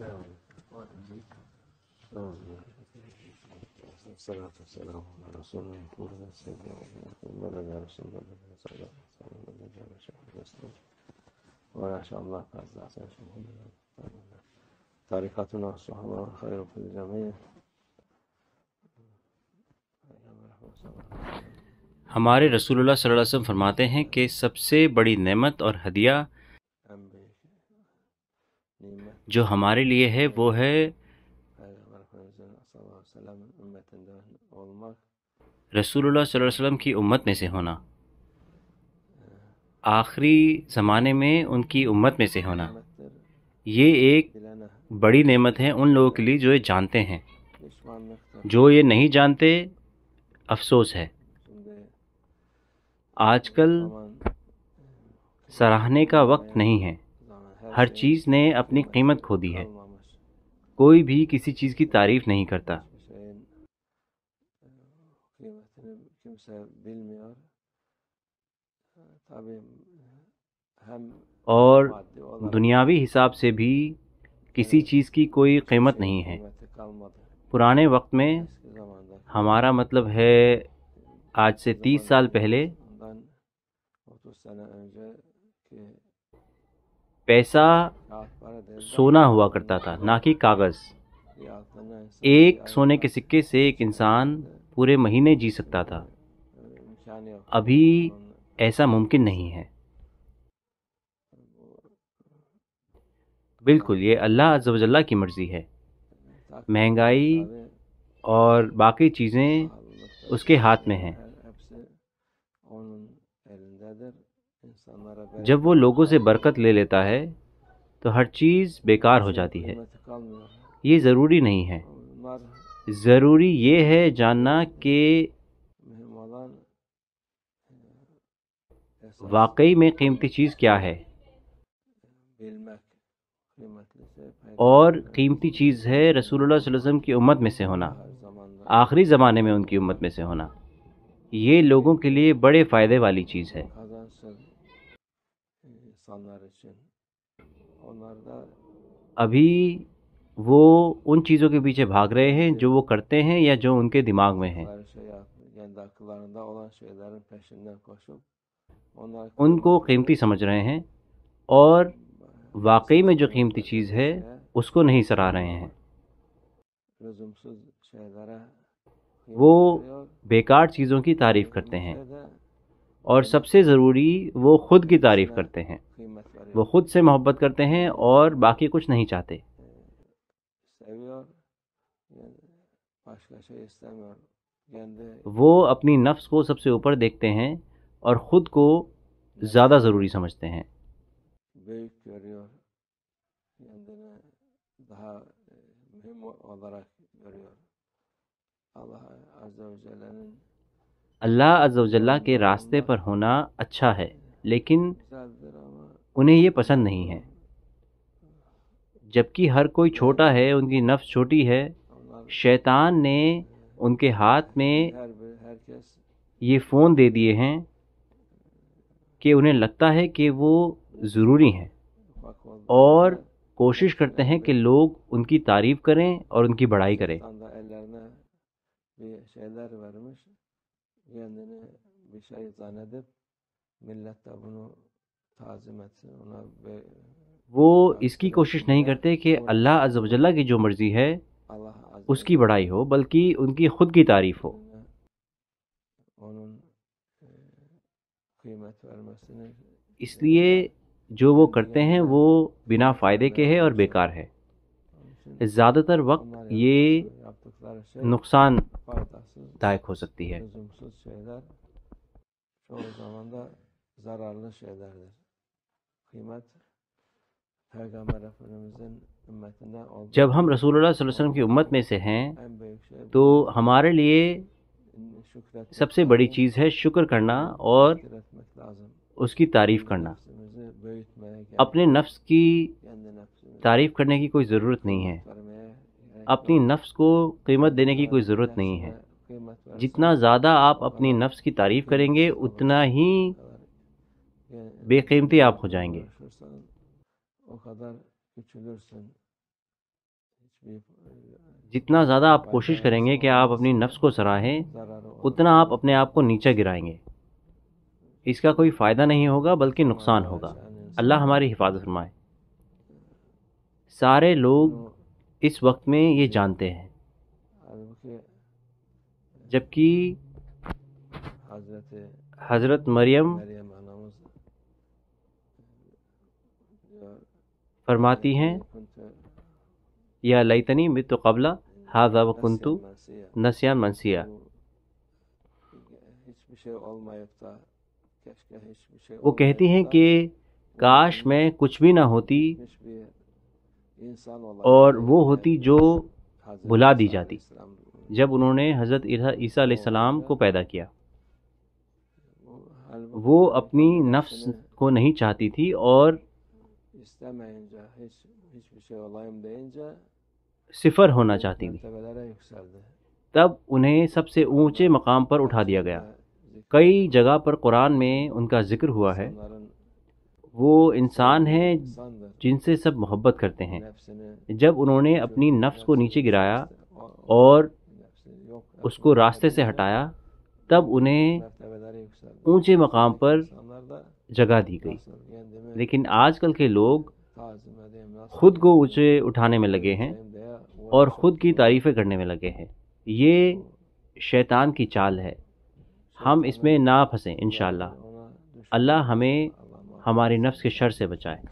والصلاة والسلام على رسول الله سيدنا محمد رسول الله صلى الله عليه وسلم ولا شاء الله تعالى طريقتنا الصحابة خير في الجميع हमारे रसूलुल्लाह सल्लल्लाहु अलैहि वसल्लम फरमाते हैं कि सबसे बड़ी नेमत और हदिया जो हमारे लिए है वो है रसूलुल्लाह सल्लल्लाहु अलैहि वसल्लम की उम्मत में से होना आखिरी ज़माने में उनकी उम्मत में से होना ये एक बड़ी नेमत है उन लोगों के लिए जो ये जानते हैं जो ये नहीं जानते अफसोस है आजकल सराहने का वक्त नहीं है हर चीज़ ने अपनी कीमत खो दी है कोई भी किसी चीज़ की तारीफ नहीं करता और दुनियावी हिसाब से भी किसी चीज़ की कोई कीमत नहीं है पुराने वक्त में हमारा मतलब है आज से तीस साल पहले पैसा सोना हुआ करता था ना कि कागज़ एक सोने के सिक्के से एक इंसान पूरे महीने जी सकता था अभी ऐसा मुमकिन नहीं है बिल्कुल ये अल्लाह अजवजल्ला की मर्ज़ी है महंगाई और बाकी चीज़ें उसके हाथ में हैं जब वो लोगों से बरकत ले लेता है तो हर चीज़ बेकार हो जाती है ये ज़रूरी नहीं है ज़रूरी ये है जानना कि वाकई में कीमती चीज़ क्या है और कीमती चीज़ है रसूलुल्लाह वसल्लम की उम्मत में से होना आखिरी ज़माने में उनकी उम्मत में से होना ये लोगों के लिए बड़े फ़ायदे वाली चीज़ है अभी वो उन चीज़ों के पीछे भाग रहे हैं जो वो करते हैं या जो उनके दिमाग में हैं उनको कीमती समझ रहे हैं और वाकई में जो कीमती चीज़ है उसको नहीं सराह रहे हैं वो बेकार चीज़ों की तारीफ़ करते हैं और सबसे ज़रूरी वो ख़ुद की तारीफ़ करते हैं वो ख़ुद से मोहब्बत करते हैं और बाकी कुछ नहीं चाहते वो अपनी नफ्स को सबसे ऊपर देखते हैं और ख़ुद को ज़्यादा ज़रूरी समझते हैं अल्लाह अज्ला के रास्ते पर होना अच्छा है लेकिन उन्हें ये पसंद नहीं है जबकि हर कोई छोटा है उनकी नफ्स छोटी है शैतान ने उनके हाथ में ये फ़ोन दे दिए हैं कि उन्हें लगता है कि वो ज़रूरी हैं और कोशिश करते हैं कि लोग उनकी तारीफ़ करें और उनकी बढ़ाई करें bir şeyler vermiş. Kendini bir şey zannedip millet de bunu tazim etsin. Ona ve वो इसकी कोशिश नहीं करते कि अल्लाह अजबजल्ला की जो मर्ज़ी है उसकी बड़ाई हो बल्कि उनकी खुद की तारीफ हो e, इसलिए जो वो करते हैं वो बिना फ़ायदे के है और बेकार है ज़्यादातर वक्त ये नुकसान दायक हो सकती है जब हम रसूल वसल्लम की उम्मत में से हैं तो हमारे लिए सबसे बड़ी चीज़ है शुक्र करना और उसकी तारीफ़ करना अपने नफ्स की तारीफ़ करने की कोई ज़रूरत नहीं है अपनी नफ्स को कीमत देने की कोई ज़रूरत नहीं है जितना ज़्यादा आप अपनी नफ्स की तारीफ़ करेंगे उतना ही बेकीमती आप हो जाएंगे जितना ज़्यादा आप कोशिश करेंगे कि आप अपनी नफ्स को सराहें उतना आप अपने आप को नीचे गिराएंगे इसका कोई फ़ायदा नहीं होगा बल्कि नुकसान होगा अल्लाह हमारी हिफाजत फरमाए सारे लोग इस वक्त में ये जानते हैं जबकि हजरत मरियम फरमाती हैं या लैतनी मित कबला हाजा व कुंतु नसिया मनसिया वो कहती हैं कि काश मैं कुछ भी ना होती और वो होती जो भुला दी जाती जब उन्होंने हज़रत ईसा सलाम को पैदा किया वो अपनी नफ्स को नहीं चाहती थी और सिफर होना चाहती थी तब उन्हें सबसे ऊंचे मकाम पर उठा दिया गया कई जगह पर कुरान में उनका जिक्र हुआ है वो इंसान हैं जिनसे सब मोहब्बत करते हैं जब उन्होंने अपनी नफ्स को नीचे गिराया और उसको रास्ते से हटाया तब उन्हें ऊंचे मकाम पर जगह दी गई लेकिन आजकल के लोग खुद को ऊंचे उठाने में लगे हैं और ख़ुद की तारीफ़ें करने में लगे हैं ये शैतान की चाल है हम इसमें ना फंसें इन अल्लाह हमें हमारी नफ्स के शर से बचाए